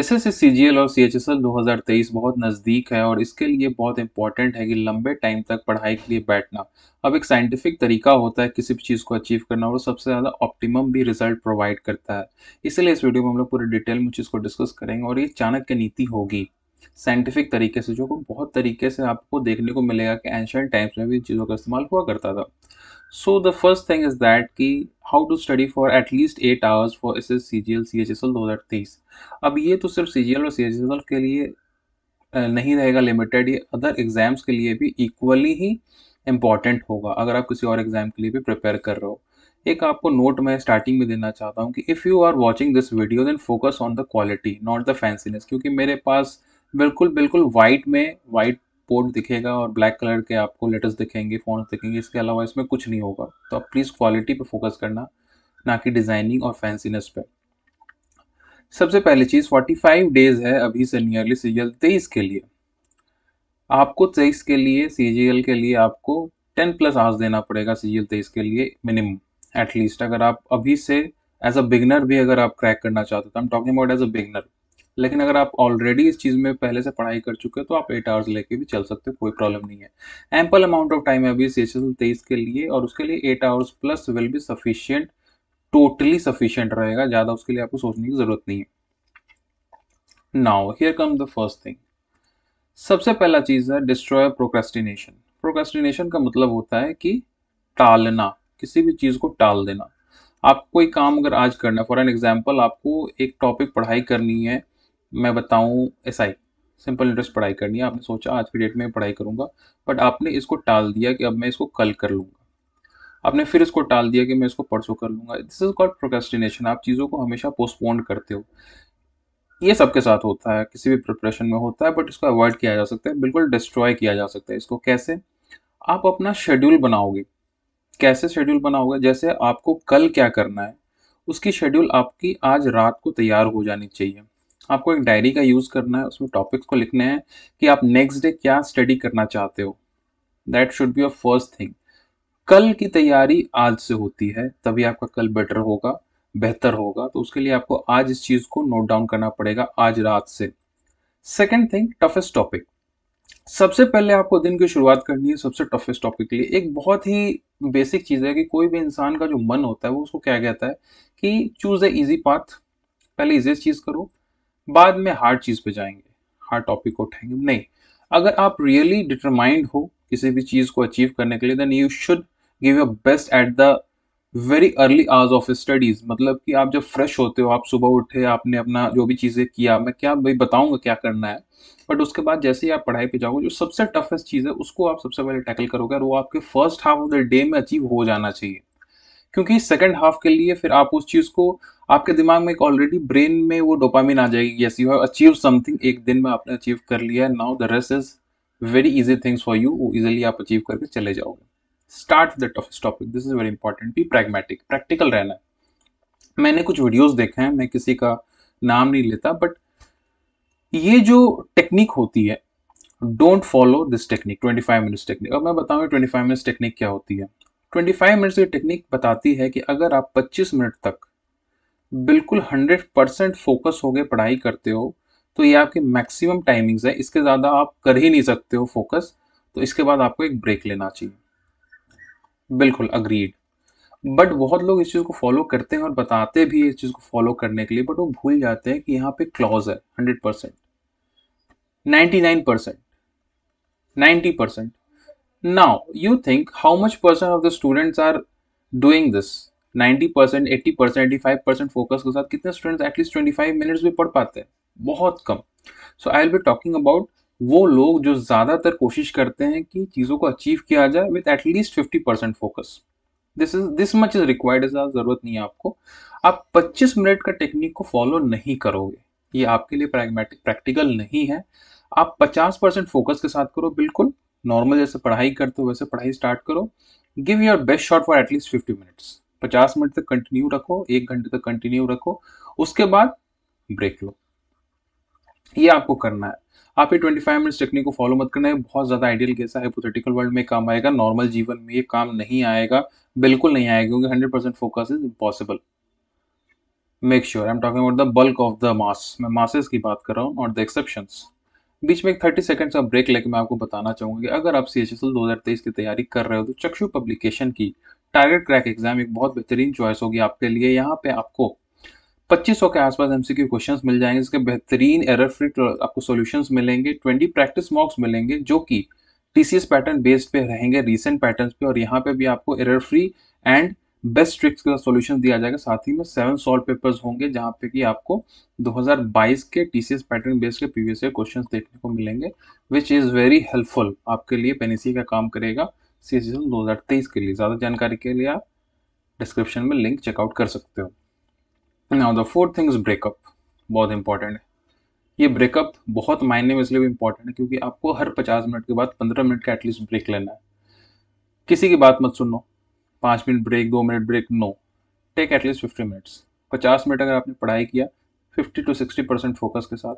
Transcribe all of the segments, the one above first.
S S C G L और C H S L दो हज़ार तेईस बहुत नज़दीक है और इसके लिए बहुत इंपॉर्टेंट है कि लंबे टाइम तक पढ़ाई के लिए बैठना अब एक साइंटिफिक तरीका होता है किसी भी चीज़ को अचीव करना और सबसे ज़्यादा ऑप्टिमम भी रिजल्ट प्रोवाइड करता है इसलिए इस वीडियो में हम लोग पूरे डिटेल में चीज़ को डिस्कस करेंगे और ये चाणक्य नीति होगी साइंटिफिक तरीके से जो बहुत तरीके से आपको देखने को मिलेगा कि एंशंट टाइम्स में भी चीज़ों का इस्तेमाल हुआ करता था so the first thing is that कि how to study C G L at H S L दो हज़ार तेईस अब ये तो सिर्फ सी जी एल और सी एच एस एल के लिए नहीं रहेगा लिमिटेड ये अदर एग्ज़ाम्स के लिए भी इक्वली ही इम्पॉर्टेंट होगा अगर आप किसी और एग्ज़ाम के लिए भी प्रिपेयर कर रहे हो एक आपको नोट मैं स्टार्टिंग में देना चाहता हूँ कि if you are watching this video then focus on the quality not the fanciness क्योंकि मेरे पास बिल्कुल बिल्कुल वाइट में वाइट पोर्ट दिखेगा और ब्लैक कलर के आपको लेटर्स दिखेंगे फ़ॉन्ट्स दिखेंगे इसके अलावा इसमें कुछ नहीं होगा तो आप प्लीज़ क्वालिटी पे फोकस करना ना कि डिज़ाइनिंग और फैंसीनेस पे सबसे पहली चीज़ फोर्टी फाइव डेज है अभी से नियरली सी जी तेईस के लिए आपको तेईस के लिए सी जी एल के लिए आपको टेन प्लस आवर्स देना पड़ेगा सी जी एल तेईस के लिए मिनिमम एटलीस्ट अगर आप अभी से एज अ बिगनर भी अगर आप क्रैक करना चाहते हो तो I am talking about as a beginner लेकिन अगर आप ऑलरेडी इस चीज़ में पहले से पढ़ाई कर चुके हैं तो आप एट आवर्स लेके भी चल सकते हो कोई प्रॉब्लम नहीं है एम्पल अमाउंट ऑफ टाइम है अभी सी तेईस के लिए और उसके लिए eight hours plus will be sufficient totally sufficient रहेगा ज़्यादा उसके लिए आपको सोचने की ज़रूरत नहीं है now here come the first thing सबसे पहला चीज़ है डिस्ट्रॉय प्रोक्रेस्टिनेशन प्रोक्रेस्टिनेशन का मतलब होता है कि टालना किसी भी चीज़ को टाल देना आप कोई काम अगर आज करना फॉर एन एग्जाम्पल आपको एक टॉपिक पढ़ाई करनी है मैं बताऊँ एस SI, सिंपल इंटरेस्ट पढ़ाई करनी है आपने सोचा आज की डेट में पढ़ाई करूँगा बट आपने इसको टाल दिया कि अब मैं इसको कल कर लूँगा आपने फिर इसको टाल दिया कि मैं इसको परसों कर लूँगा दिस इज कॉल्ड प्रोकेस्टिनेशन आप चीज़ों को हमेशा पोस्टपोन करते हो ये सबके साथ होता है किसी भी प्रिपरेशन में होता है बट इसको अवॉइड किया जा सकता है बिल्कुल डिस्ट्रॉय किया जा सकता है इसको कैसे आप अपना शेड्यूल बनाओगे कैसे शेड्यूल बनाओगे जैसे आपको कल क्या करना है उसकी शेड्यूल आपकी आज रात को तैयार हो जानी चाहिए आपको एक डायरी का यूज़ करना है उसमें टॉपिक्स को लिखना है कि आप नेक्स्ट डे क्या स्टडी करना चाहते हो that should be your first thing कल की तैयारी आज से होती है तभी आपका कल बेटर होगा बेहतर होगा तो उसके लिए आपको आज इस चीज़ को नोट डाउन करना पड़ेगा आज रात से सेकेंड थिंग टफेस्ट टॉपिक सबसे पहले आपको दिन की शुरुआत करनी है सबसे टफेस्ट टॉपिक के लिए एक बहुत ही बेसिक चीज़ है कि कोई भी इंसान का जो मन होता है वो उसको क्या कहता है कि चूज़ ए इजी पाथ पहले इजीएस्ट चीज़ करो बाद में हार्ड चीज़ पे जाएंगे हार्ड टॉपिक को उठाएंगे नहीं अगर आप रियली डिटरमाइंड हो किसी भी चीज़ को अचीव करने के लिए then you should give your best at the very early hours of studies मतलब कि आप जब फ्रेश होते हो आप सुबह उठे आपने अपना जो भी चीज़ें किया मैं क्या भाई बताऊंगा क्या करना है बट उसके बाद जैसे ही आप पढ़ाई पे जाओगे जो सबसे टफेस्ट चीज़ है उसको आप सबसे पहले टैकल करोगे और वो आपके first half of the day में अचीव हो जाना चाहिए क्योंकि सेकेंड हाफ के लिए फिर आप उस चीज़ को आपके दिमाग में एक ऑलरेडी ब्रेन में वो डोपामिन आ जाएगी yes you have achieve something एक दिन में आपने अचीव कर लिया है now the rest is very easy things for you वो इजिली आप अचीव करके चले जाओगे start the toughest topic this is very important be pragmatic practical रहना है मैंने कुछ वीडियोज देखे हैं मैं किसी का नाम नहीं लेता बट ये जो टेक्निक होती है don't follow this technique twenty five minutes technique अब मैं बताऊँ फाइव मिनट्स टेक्निक क्या होती है 25 मिनट्स की टेक्निक बताती है कि अगर आप 25 मिनट तक बिल्कुल 100 परसेंट फोकस हो गए पढ़ाई करते हो तो ये आपकी मैक्सिमम टाइमिंग्स है इसके ज़्यादा आप कर ही नहीं सकते हो फोकस तो इसके बाद आपको एक ब्रेक लेना चाहिए बिल्कुल अग्रीड बट बहुत लोग इस चीज़ को फॉलो करते हैं और बताते भी इस चीज़ को फॉलो करने के लिए बट वो भूल जाते हैं कि यहाँ पे क्लॉज है hundred percent ninety nine percent ninety percent Now, you think how much percent of the students are doing this? 90%, 80%, 85% focus के साथ students at least 25 minutes भी पढ़ पाते हैं बहुत कम so I talking be talking about वो लोग जो ज़्यादातर कोशिश करते हैं कि चीज़ों को अचीव किया जाए with at least 50 percent focus this is this much is required is ज़रूरत नहीं है आपको आप 25 मिनट का टेक्निक को फॉलो नहीं करोगे ये आपके लिए प्रैक्टिकल नहीं है आप 50 परसेंट फोकस के साथ करो बिल्कुल नॉर्मल जैसे पढ़ाई करते हो वैसे पढ़ाई स्टार्ट करो give your best shot for at least fifty minutes पचास मिनट तक कंटिन्यू रखो एक घंटे तक कंटिन्यू रखो उसके बाद ब्रेक लो ये आपको करना है आप ये ट्वेंटी फाइव मिनट्स टेक्निक को फॉलो मत करना है बहुत ज़्यादा आइडियल कैसा हाइपोथेटिकल वर्ल्ड में काम आएगा नॉर्मल जीवन में ये काम नहीं आएगा बिल्कुल नहीं आएगा क्योंकि hundred percent focus is impossible make sure I am talking about the bulk of the mass मैं मासेस की बात कर रहा हूँ और द एक्सेप्शंस बीच में एक थर्टी सेकेंड्स का ब्रेक लेके मैं आपको बताना चाहूंगा कि अगर आप सी एच एस एल दो हज़ार तेईस की तैयारी कर रहे हो तो चक्षु पब्लिकेशन की टारगेट क्रैक एग्जाम एक बहुत बेहतरीन चॉइस होगी आपके लिए यहाँ पे आपको 2500 के आसपास एमसीक्यू क्वेश्चंस मिल जाएंगे इसके बेहतरीन एरर फ्री आपको सॉल्यूशंस मिलेंगे 20 प्रैक्टिस मॉक्स मिलेंगे जो कि टीसीएस पैटर्न बेस्ड पे रहेंगे रीसेंट पैटर्न्स पे और यहाँ पे भी आपको error free and best tricks का सॉल्यूशन दिया जाएगा साथ ही में सेवन सॉल्व पेपर्स होंगे जहां पे कि आपको 2022 के टीसीएस पैटर्न बेस के प्रीवियस ईयर क्वेश्चंस देखने को मिलेंगे विच इज़ वेरी हेल्पफुल आपके लिए पेनिसी का काम करेगा सी एस दो के लिए ज़्यादा जानकारी के लिए आप डिस्क्रिप्शन में लिंक चेकआउट कर सकते हो now the fourth thing is breakup बहुत इंपॉर्टेंट है ये ब्रेकअप बहुत मायने में इसलिए भी इंपॉर्टेंट है क्योंकि आपको हर पचास मिनट के बाद पंद्रह मिनट का एटलीस्ट ब्रेक लेना है किसी की बात मत सुनो पाँच मिनट ब्रेक दो minute break no take at least fifty minutes पचास मिनट अगर आपने पढ़ाई किया fifty to sixty percent focus के साथ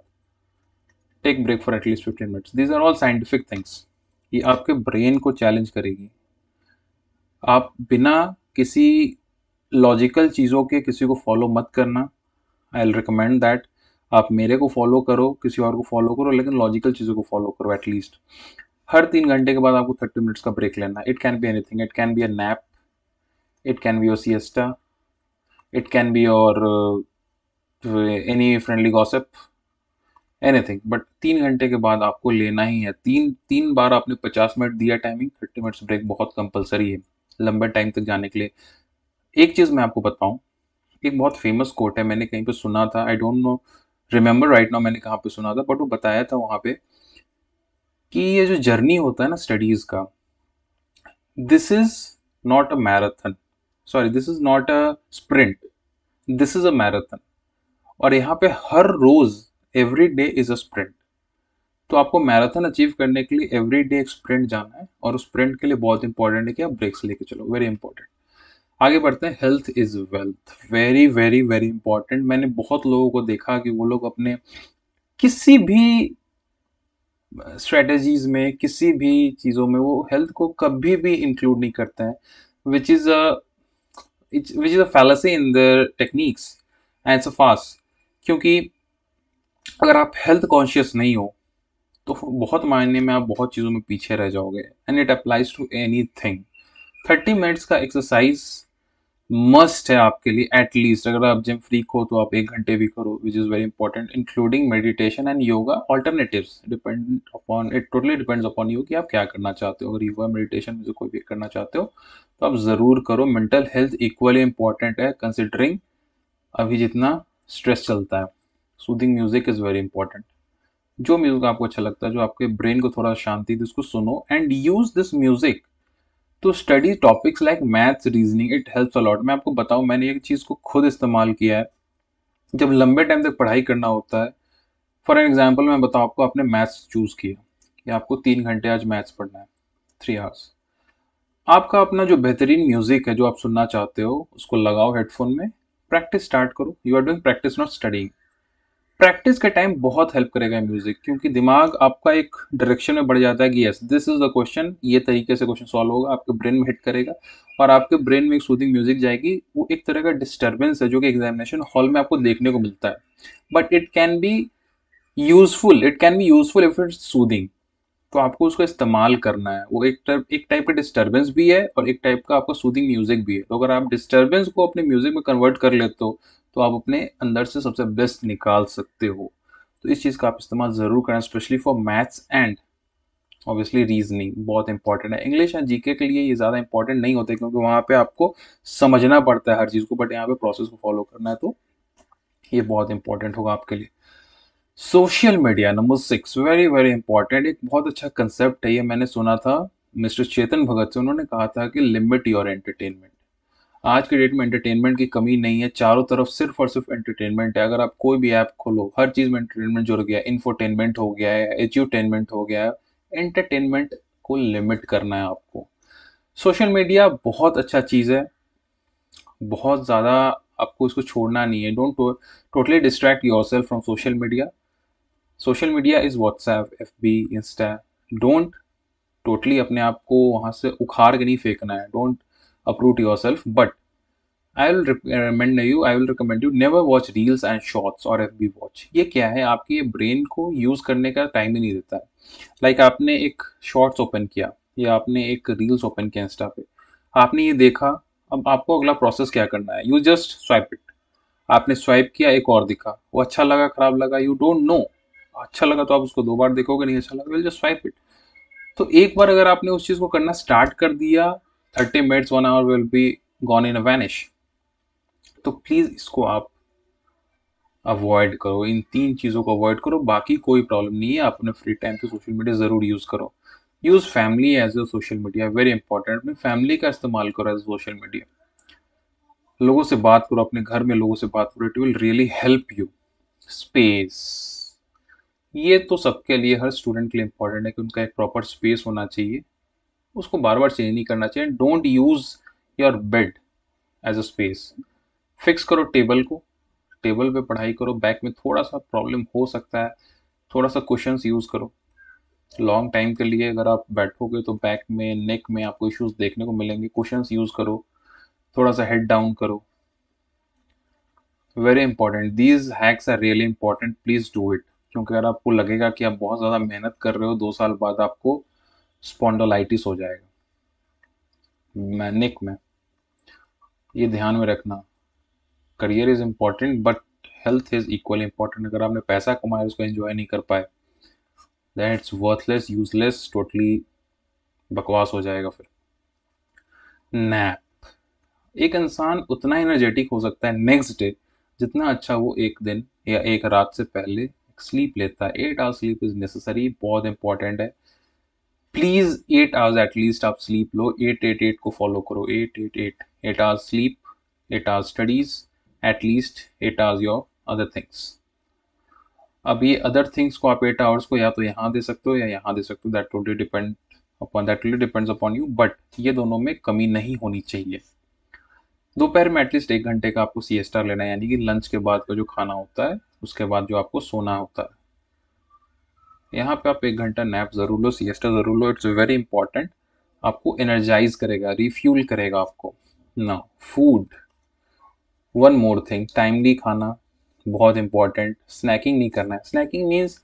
take break for at least fifteen minutes these are all scientific things ये आपके ब्रेन को चैलेंज करेगी आप बिना किसी लॉजिकल चीज़ों के किसी को फॉलो मत करना आई एल रिकमेंड दैट आप मेरे को फॉलो करो किसी और को फॉलो करो लेकिन लॉजिकल चीज़ों को फॉलो करो एटलीस्ट हर तीन घंटे के बाद आपको थर्टी मिनट्स का ब्रेक लेना it can be anything it can be a nap it can be your siesta it can be your uh, any friendly gossip anything but तीन घंटे के बाद आपको लेना ही है तीन तीन बार आपने पचास मिनट दिया टाइमिंग थर्टी मिनट्स ब्रेक बहुत कंपलसरी है लंबे टाइम तक जाने के लिए एक चीज़ मैं आपको बताऊँ एक बहुत फेमस कोट है मैंने कहीं पे सुना था I don't know remember right now मैंने कहाँ पे सुना था बट वो बताया था वहाँ पे कि ये जो जर्नी होता है ना स्टडीज़ का this is not a marathon sorry this is not a sprint this is a marathon और यहाँ पे हर रोज every day is a sprint तो आपको मैराथन अचीव करने के लिए एवरी डे एक स्प्रिंट जाना है और उस स्प्रिंट के लिए बहुत इंपॉर्टेंट है कि आप ब्रेक्स लेके चलो वेरी इंपॉर्टेंट आगे बढ़ते हैं health is wealth very very very important मैंने बहुत लोगों को देखा कि वो लोग अपने किसी भी स्ट्रेटजीज में किसी भी चीज़ों में वो हेल्थ को कभी भी इंक्लूड नहीं करते हैं which is a which is a fallacy in their techniques and so fast क्योंकि अगर आप हेल्थ कॉन्शियस नहीं हो तो बहुत मायने में आप बहुत चीज़ों में पीछे रह जाओगे and it applies to any thing thirty minutes का एक्सरसाइज मस्ट है आपके लिए एटलीस्ट अगर आप जिम फ्री हो तो आप एक घंटे भी करो which is very important including meditation and yoga alternatives depend upon it totally depends upon you कि आप क्या करना चाहते हो अगर योगा मेडिटेशन में कोई भी करना चाहते हो तो आप ज़रूर करो मेंटल हेल्थ इक्वली इंपॉर्टेंट है कंसिडरिंग अभी जितना स्ट्रेस चलता है soothing music is very important जो म्यूज़िक आपको अच्छा लगता है जो आपके ब्रेन को थोड़ा शांति दे उसको सुनो and use this music to study topics like maths reasoning it helps a lot मैं आपको बताऊँ मैंने एक चीज़ को खुद इस्तेमाल किया है जब लंबे टाइम तक पढ़ाई करना होता है फॉर एन एग्जाम्पल मैं बताऊँ आपको आपने मैथ्स चूज़ किया कि आपको तीन घंटे आज मैथ्स पढ़ना है थ्री आवर्स आपका अपना जो बेहतरीन म्यूज़िक है जो आप सुनना चाहते हो उसको लगाओ हेडफोन में प्रैक्टिस स्टार्ट करो you are doing practice not studying practice के टाइम बहुत हेल्प करेगा म्यूजिक क्योंकि दिमाग आपका एक डायरेक्शन में बढ़ जाता है कि yes this is the question ये तरीके से क्वेश्चन सॉल्व होगा आपके ब्रेन में हिट करेगा और आपके ब्रेन में एक सूदिंग म्यूजिक जाएगी वो एक तरह का डिस्टर्बेंस है जो कि एग्जामिनेशन हॉल में आपको देखने को मिलता है but it can be useful it can be useful if it's soothing तो आपको उसका इस्तेमाल करना है वो एक टाइप एक टाइप का डिस्टर्बेंस भी है और एक टाइप का आपका सूदिंग म्यूजिक भी है तो अगर आप डिस्टर्बेंस को अपने म्यूजिक में कन्वर्ट कर लेते हो तो आप अपने अंदर से सबसे बेस्ट निकाल सकते हो तो इस चीज़ का आप इस्तेमाल ज़रूर करें specially for maths and obviously reasoning बहुत इंपॉर्टेंट है इंग्लिश एंड जीके के लिए ये ज़्यादा इंपॉर्टेंट नहीं होते क्योंकि वहाँ पे आपको समझना पड़ता है हर चीज़ को बट यहाँ पे प्रोसेस को फॉलो करना है तो ये बहुत इंपॉर्टेंट होगा आपके लिए social media number six very very important एक बहुत अच्छा कंसेप्ट है ये मैंने सुना था मिस्टर चेतन भगत से उन्होंने कहा था कि लिमिट योर एंटरटेनमेंट आज के डेट में एंटरटेनमेंट की कमी नहीं है चारों तरफ सिर्फ और सिर्फ एंटरटेनमेंट है अगर आप कोई भी ऐप खोलो हर चीज़ में एंटरटेनमेंट जुड़ गया है इन्फोटेनमेंट हो गया है एज्यूटेनमेंट हो गया है एंटरटेनमेंट को लिमिट करना है आपको सोशल मीडिया बहुत अच्छा चीज़ है बहुत ज़्यादा आपको इसको छोड़ना नहीं है don't totally distract yourself from social media social media is WhatsApp F B Insta don't totally अपने आप को वहाँ से उखाड़ के नहीं फेंकना है don't accrue yourself. But I will recommend you I will recommend you never watch reels and shorts और एफ बी वॉच ये क्या है आपके ब्रेन को यूज़ करने का टाइम ही नहीं देता है लाइक like आपने एक शॉर्ट्स ओपन किया या आपने एक रील्स ओपन किया इंस्टा पे आपने ये देखा अब आपको अगला प्रोसेस क्या करना है यू जस्ट स्वाइप इट आपने स्वाइप किया एक और दिखा वो अच्छा लगा खराब लगा यू डोंट नो अच्छा लगा तो आप उसको दो बार देखोगे नहीं अच्छा लगा विल जस्ट स्वाइप इट तो एक बार अगर आपने उस चीज़ को करना स्टार्ट कर दिया thirty minutes one hour will be gone in a vanish तो प्लीज़ इसको आप अवॉइड करो इन तीन चीज़ों को अवॉइड करो बाकी कोई प्रॉब्लम नहीं है आप अपने फ्री टाइम पे सोशल मीडिया ज़रूर यूज़ करो use family as a social media very important अपनी फैमिली का इस्तेमाल करो एज सोशल मीडिया लोगों से बात करो अपने घर में लोगों से बात करो it will really help you space ये तो सबके लिए हर स्टूडेंट के लिए इंपॉर्टेंट है कि उनका एक प्रॉपर स्पेस होना चाहिए उसको बार बार चेंज नहीं करना चाहिए don't use your bed as a space fix करो टेबल को टेबल पे पढ़ाई करो बैक में थोड़ा सा प्रॉब्लम हो सकता है थोड़ा सा क्वेश्चन यूज़ करो लॉन्ग टाइम के लिए अगर आप बैठोगे तो बैक में नेक में आपको इश्यूज देखने को मिलेंगे क्वेश्चन यूज़ करो थोड़ा सा हेड डाउन करो very important these hacks are really important please do it क्योंकि अगर आपको लगेगा कि आप बहुत ज़्यादा मेहनत कर रहे हो दो साल बाद आपको स्पॉन्डोलाइटिस हो जाएगा मैनिक में ये ध्यान में रखना career is important but health is equal important अगर आपने पैसा कमाया उसको एंजॉय नहीं कर पाए then it's worthless useless totally बकवास हो जाएगा फिर नैप एक इंसान उतना एनर्जेटिक हो सकता है नेक्स्ट डे जितना अच्छा वो एक दिन या एक रात से पहले स्लीप लेता है eight hour sleep is necessary बहुत इंपॉर्टेंट है प्लीज एट आवर्स एटलीस्ट आप स्लीप लो एट एट एट को फॉलो करो eight eight eight eight hours sleep eight hours studies at least eight hours your other things अब ये अदर थिंग्स को आप एट आवर्स को या तो यहाँ दे सकते हो या यहाँ दे सकते हो that totally depend upon that totally depends upon you but ये दोनों में कमी नहीं होनी चाहिए दोपहर में एटलीस्ट एक घंटे का आपको सी लेना है यानी कि लंच के बाद का जो खाना होता है उसके बाद जो आपको सोना होता है यहाँ पे आप एक घंटा नैप ज़रूर लो सिएस्टा ज़रूर लो इट्स वेरी इंपॉर्टेंट आपको एनर्जाइज करेगा रिफ्यूल करेगा आपको ना food one more thing timely खाना बहुत इंपॉर्टेंट स्नैकिंग नहीं करना है स्नैकिंग मीन्स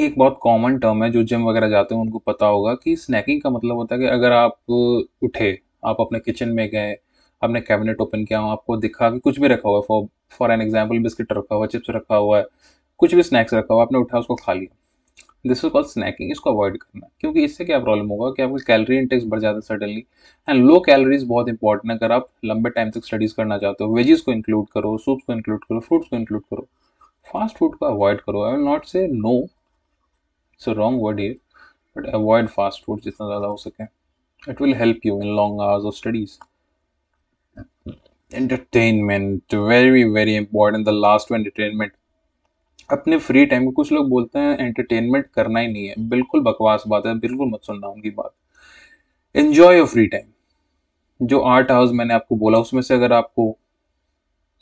एक बहुत कॉमन टर्म है जो जिम वगैरह जाते हैं उनको पता होगा कि स्नैकिंग का मतलब होता है कि अगर आप उठे आप अपने किचन में गए आपने कैबिनेट ओपन किया हो आपको दिखा कि कुछ भी रखा हुआ है for for an example biscuit रखा हुआ चिप्स रखा हुआ है कुछ भी स्नैक्स रखा हुआ आपने उठा उसको खा लिया दिस इज कॉल्ड स्नैकिंग इसको अवॉइड करना क्योंकि इससे क्या प्रॉब्लम होगा कि आपका कैलोरी इंटेक्स बढ़ जाता है सडनली एंड लो कैलोरीज बहुत इंपॉर्टेंट है अगर आप लंबे टाइम तक स्टडीज करना चाहते हो वेजेस को इंक्लूड करो सूप्स को इंक्लूड करो फ्रूट्स को इंक्लूड करो फास्ट फूड को अवॉइड करो I will not say no it's a wrong word ये बट अवॉइड फास्ट फूड जितना ज़्यादा हो सके it will help you in long hours of studies entertainment very very important the last one अपने free time में कुछ लोग बोलते हैं एंटरटेनमेंट करना ही नहीं है बिल्कुल बकवास बात है बिल्कुल मत सुनना उनकी बात एंजॉय योर फ्री टाइम जो आर्ट हाउस मैंने आपको बोला उसमें से अगर आपको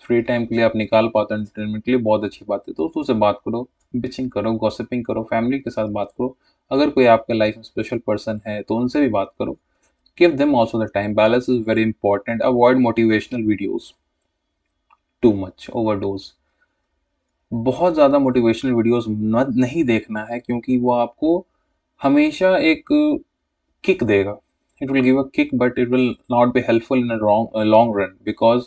फ्री टाइम के लिए आप निकाल पाते हो एंटरटेनमेंट के लिए बहुत अच्छी बात है दोस्तों से बात करो बिचिंग करो गॉसिपिंग करो फैमिली के साथ बात करो अगर कोई आपके लाइफ में स्पेशल पर्सन है तो उनसे भी बात करो give them also the time balance is very important avoid motivational videos too much dose बहुत ज़्यादा मोटिवेशनल वीडियोस नहीं देखना है क्योंकि वो आपको हमेशा एक किक देगा it will give a kick but it will not be helpful in long run because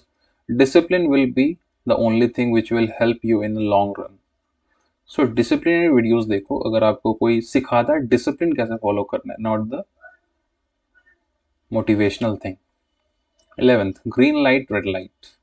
discipline will be the only thing which will help you in long run so discipline videos देखो अगर आपको कोई सिखाता है discipline कैसे follow करना है not the motivational thing eleventh green light red light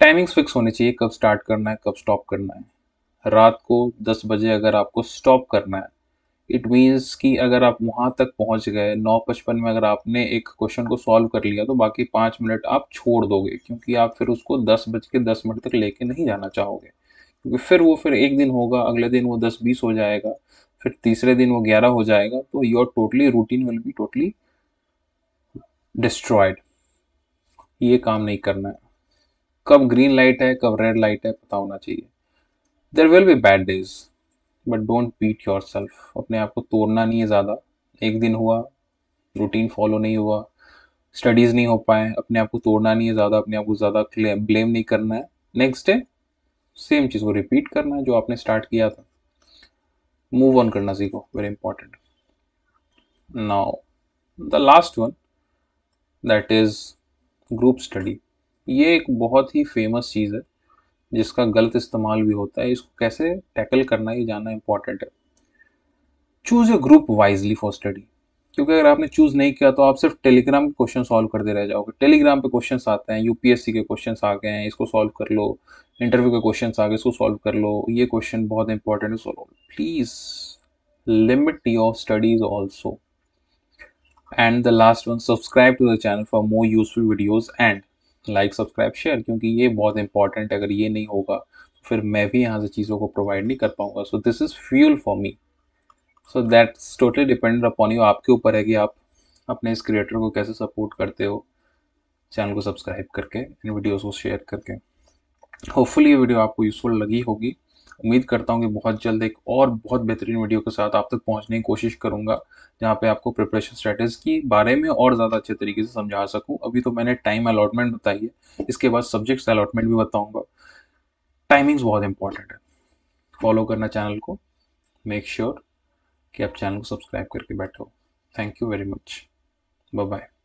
timings fix होने चाहिए कब स्टार्ट करना है कब स्टॉप करना है रात को दस बजे अगर आपको स्टॉप करना है इट मीन्स कि अगर आप वहाँ तक पहुँच गए नौ पचपन में अगर आपने एक क्वेश्चन को सॉल्व कर लिया तो बाकी पाँच मिनट आप छोड़ दोगे क्योंकि आप फिर उसको दस बज के दस मिनट तक लेके नहीं जाना चाहोगे क्योंकि फिर वो फिर एक दिन होगा अगले दिन वो दस बीस हो जाएगा फिर तीसरे दिन वो ग्यारह हो जाएगा तो your totally routine will be totally destroyed ये काम नहीं करना है कब ग्रीन लाइट है कब रेड लाइट है पता होना चाहिए there will be bad days but don't beat yourself अपने आप को तोड़ना नहीं है ज़्यादा एक दिन हुआ रूटीन फॉलो नहीं हुआ स्टडीज़ नहीं हो पाए अपने आप को तोड़ना नहीं है ज़्यादा अपने आप को ज़्यादा ब्लेम नहीं करना है नेक्स्ट डे सेम चीज़ को रिपीट करना है जो आपने स्टार्ट किया था मूव ऑन करना सीखो very important now the last one that is group study ये एक बहुत ही फेमस चीज़ है जिसका गलत इस्तेमाल भी होता है इसको कैसे टैकल करना ये जानना इम्पॉर्टेंट है choose a group wisely for study क्योंकि अगर आपने चूज़ नहीं किया तो आप सिर्फ टेलीग्राम के क्वेश्चन सॉल्व करते रह जाओगे टेलीग्राम पे क्वेश्चन आते हैं यूपीएससी के क्वेश्चन आ गए हैं इसको सॉल्व कर लो इंटरव्यू के क्वेश्चन आ गए इसको सॉल्व कर लो ये क्वेश्चन बहुत इंपॉर्टेंट है solve please limit your studies also and the last one subscribe to the channel for more useful videos and like subscribe share क्योंकि ये बहुत इंपॉर्टेंट है अगर ये नहीं होगा तो फिर मैं भी यहाँ से चीज़ों को प्रोवाइड नहीं कर पाऊँगा so this is fuel for me so that's totally depend upon you आपके ऊपर है कि आप अपने इस क्रिएटर को कैसे सपोर्ट करते हो चैनल को सब्सक्राइब करके इन वीडियोज़ को शेयर करके होपफुली ये वीडियो आपको यूज़फुल लगी होगी उम्मीद करता हूँ कि बहुत जल्द एक और बहुत बेहतरीन वीडियो के साथ आप तक पहुँचने की कोशिश करूँगा जहाँ पे आपको प्रिपरेशन स्ट्रेटेज के बारे में और ज़्यादा अच्छे तरीके से समझा सकूँ अभी तो मैंने टाइम अलॉटमेंट बताई है इसके बाद सब्जेक्ट्स अलॉटमेंट भी बताऊँगा टाइमिंग्स बहुत इंपॉर्टेंट है फॉलो करना चैनल को मेक श्योर sure कि आप चैनल को सब्सक्राइब करके बैठो thank you very much bye bye